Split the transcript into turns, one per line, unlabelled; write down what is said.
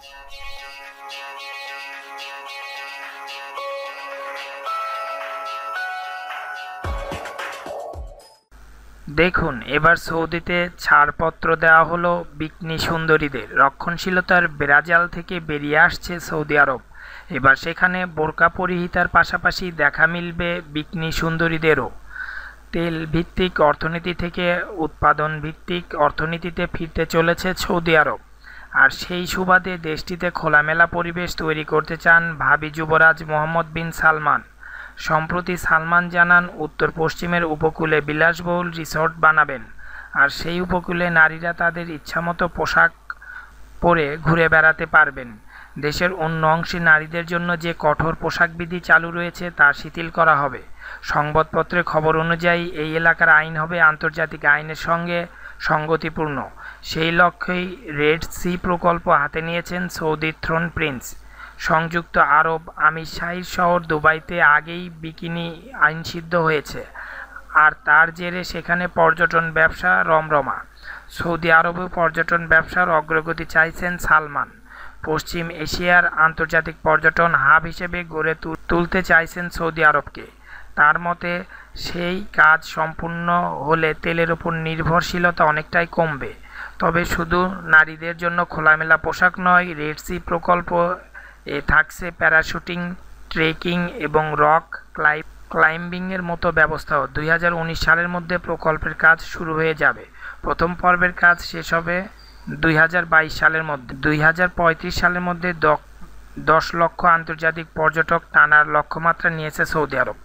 দেখুন এবার সৌদিতে ছাড়পত্র দেওয়া হলো বিকনি সুন্দরীদের রক্ষণশীলতার বেরাজাল থেকে বেরিয়ে আসছে সৌদি আরব এবার সেখানে বোরকা পরিহিতার পাশাপাশি দেখা মিলবে বিকনি সুন্দরীদেরও তেল ভিত্তিক অর্থনীতি থেকে উৎপাদন ভিত্তিক অর্থনীতিতে ফিরতে চলেছে সৌদি আরব আর সেই সুবাদে দেশটিতে খোলামেলা পরিবেশ তৈরি করতে চান ভাবি যুবরাজ মোহাম্মদ বিন সালমান সম্প্রতি সালমান জানান উত্তর পশ্চিমের উপকূলে বিলাসবহুল রিসর্ট বানাবেন আর সেই উপকূলে নারীরা তাদের ইচ্ছামতো পোশাক পরে ঘুরে বেড়াতে পারবেন দেশের অন্য অংশে নারীদের জন্য যে কঠোর পোশাক বিধি চালু রয়েছে তা শিথিল করা হবে সংবাদপত্রে খবর অনুযায়ী এই এলাকার আইন হবে আন্তর্জাতিক আইনের সঙ্গে সঙ্গতিপূর্ণ সেই লক্ষ্যেই রেড সি প্রকল্প হাতে নিয়েছেন সৌদি থ্রোন প্রিন্স সংযুক্ত আরব আমির শাহির শহর দুবাইতে আগেই বিকিনি আইনসিদ্ধ হয়েছে আর তার জেরে সেখানে পর্যটন ব্যবসা রমরমা সৌদি আরবে পর্যটন ব্যবসার অগ্রগতি চাইছেন সালমান পশ্চিম এশিয়ার আন্তর্জাতিক পর্যটন হাব হিসেবে গড়ে তুলতে চাইছেন সৌদি আরবকে তার মতে সেই কাজ সম্পূর্ণ হলে তেলের ওপর নির্ভরশীলতা অনেকটাই কমবে তবে শুধু নারীদের জন্য খোলামেলা পোশাক নয় রেড সি প্রকল্প এ থাকছে প্যারাশুটিং ট্রেকিং এবং রক ক্লাইম ক্লাইম্বিংয়ের মতো ব্যবস্থাও দুই সালের মধ্যে প্রকল্পের কাজ শুরু হয়ে যাবে প্রথম পর্বের কাজ শেষ হবে দুই সালের মধ্যে দুই সালের মধ্যে দশ লক্ষ আন্তর্জাতিক পর্যটক টানার লক্ষ্যমাত্রা নিয়েছে সৌদি আরব